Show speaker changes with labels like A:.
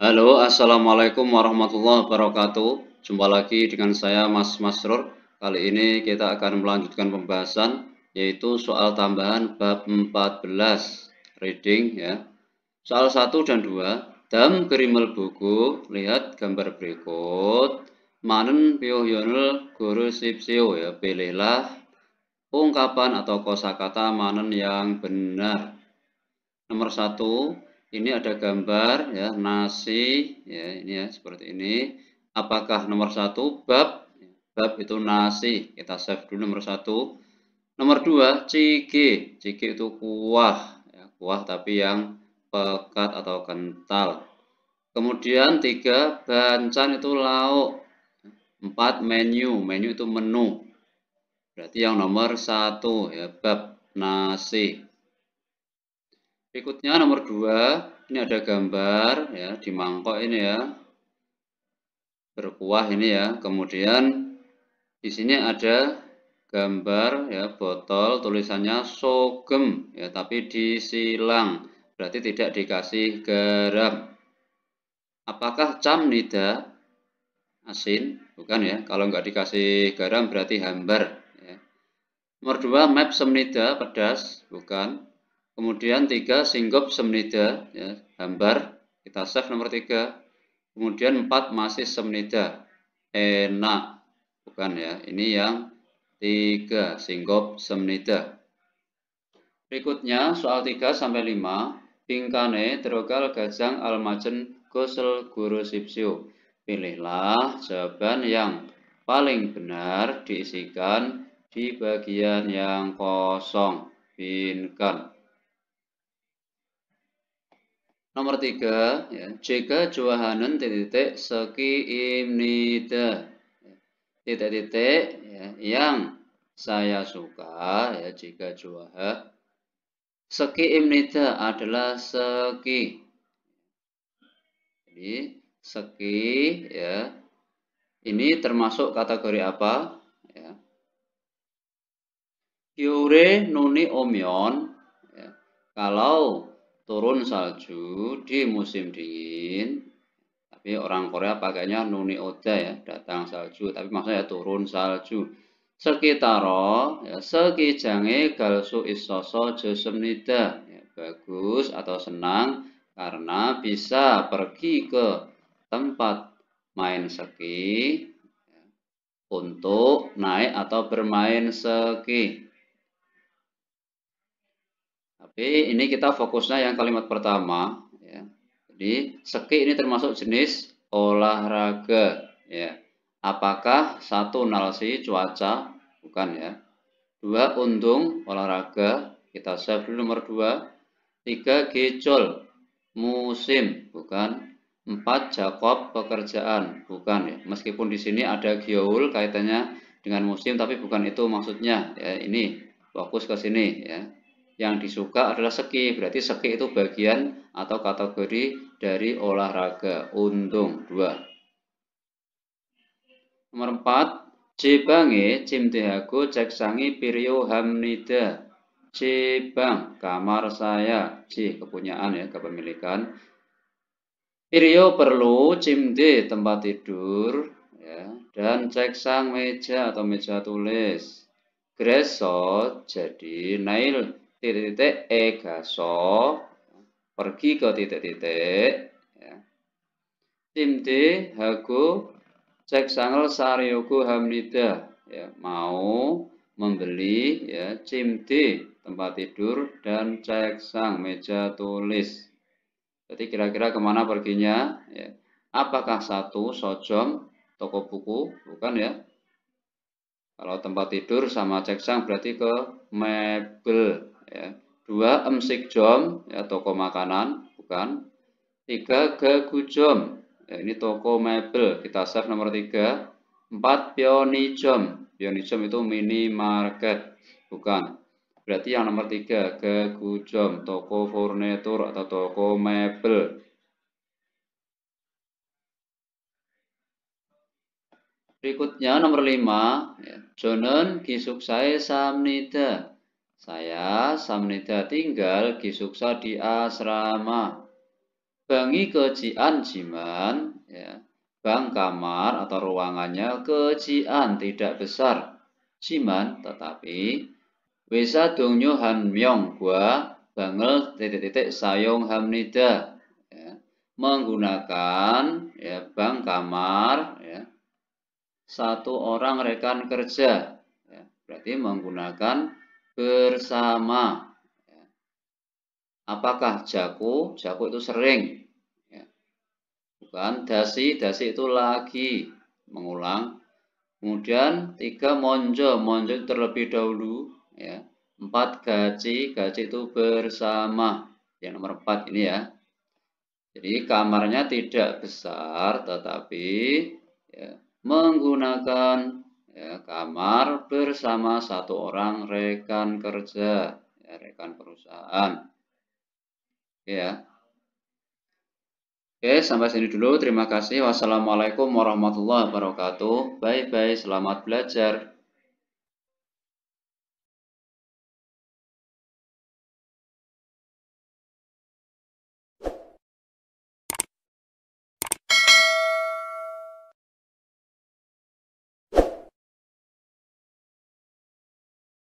A: Halo, Assalamualaikum warahmatullahi wabarakatuh. Jumpa lagi dengan saya Mas Masrur. Kali ini kita akan melanjutkan pembahasan yaitu soal tambahan bab 14 reading ya. Soal 1 dan 2 dam kerimel buku lihat gambar berikut. Manen piyohyonel guru sipsio ya pilihlah ungkapan atau kosakata manen yang benar. Nomor 1 ini ada gambar ya nasi ya ini ya seperti ini apakah nomor satu bab bab itu nasi kita save dulu nomor satu nomor dua ciki ciki itu kuah ya, kuah tapi yang pekat atau kental kemudian tiga bancan itu lauk empat menu menu itu menu berarti yang nomor satu ya bab nasi Berikutnya nomor 2, ini ada gambar ya di mangkok ini ya. Berkuah ini ya. Kemudian di sini ada gambar ya botol tulisannya sogem ya tapi disilang. Berarti tidak dikasih garam. Apakah camnida asin? Bukan ya. Kalau nggak dikasih garam berarti hambar. Ya. Nomor dua map semnida pedas. Bukan. Kemudian tiga singgop semnida, ya, gambar kita save nomor tiga. Kemudian empat masih semnida, enak, bukan ya. Ini yang tiga singgop semnida. Berikutnya soal 3 sampai lima. bingkane terogal gajang almacen gosel guru sipsiu. Pilihlah jawaban yang paling benar diisikan di bagian yang kosong. Binkan. Nomor tiga, ya, jika juwahanun titik-titik seki imnida titik-titik ya, yang saya suka ya jika juwaha seki imnida adalah seki jadi seki ya ini termasuk kategori apa ya Yure nuni omion. ya. kalau turun salju di musim dingin tapi orang Korea pakainya nuni oda ya datang salju tapi maksudnya turun salju sekitaro ya jange galsu isoso josemnida ya, bagus atau senang karena bisa pergi ke tempat main ski ya, untuk naik atau bermain ski jadi ini kita fokusnya yang kalimat pertama. Ya. Jadi seki ini termasuk jenis olahraga. Ya. Apakah satu nalsi cuaca? Bukan ya. Dua untung olahraga. Kita save dulu nomor dua. Tiga gejol musim. Bukan. Empat Jakob pekerjaan. Bukan ya. Meskipun di sini ada geoul kaitannya dengan musim tapi bukan itu maksudnya ya ini fokus ke sini ya yang disuka adalah seki, Berarti seki itu bagian atau kategori dari olahraga untung dua. Nomor 4, cibange, cek ceksangi pirio hamnida. Cibang kamar saya. C, kepunyaan ya, kepemilikan. Pirio perlu, cimde tempat tidur, ya, dan ceksang meja atau meja tulis. Gresot jadi nail titik-titik e gaso pergi ke titik-titik ya. tim D hago cek sangel saryogo hamnida ya, mau membeli ya tim D tempat tidur dan cek sang meja tulis jadi kira-kira kemana perginya ya. apakah satu sojom toko buku bukan ya kalau tempat tidur sama cek sang berarti ke mebel ya. Dua emsik jom ya toko makanan, bukan. Tiga gagujom. Ya, ini toko mebel, kita save nomor tiga. Empat pionijom. Pionijom itu minimarket, bukan. Berarti yang nomor tiga gagujom, toko furnitur atau toko mebel. Berikutnya nomor lima ya. kisuk saya samnida. Saya Samnida tinggal Gisuksa di asrama. Bangi kejian Jiman, ya. Bang kamar atau ruangannya kejian tidak besar. Jiman tetapi Wesa dongnyo han myong gua bangel titik-titik sayong hamnida ya. menggunakan ya, bang kamar ya. satu orang rekan kerja ya. berarti menggunakan bersama. Ya. Apakah jaku? Jaku itu sering. Ya. Bukan dasi, dasi itu lagi mengulang. Kemudian tiga monjo, monjo terlebih dahulu. Ya. Empat gaji, gaji itu bersama. Yang nomor empat ini ya. Jadi kamarnya tidak besar, tetapi ya, menggunakan ya, kamar bersama satu orang rekan kerja ya, rekan perusahaan ya Oke, sampai sini dulu. Terima kasih. Wassalamualaikum warahmatullahi wabarakatuh. Bye-bye. Selamat belajar.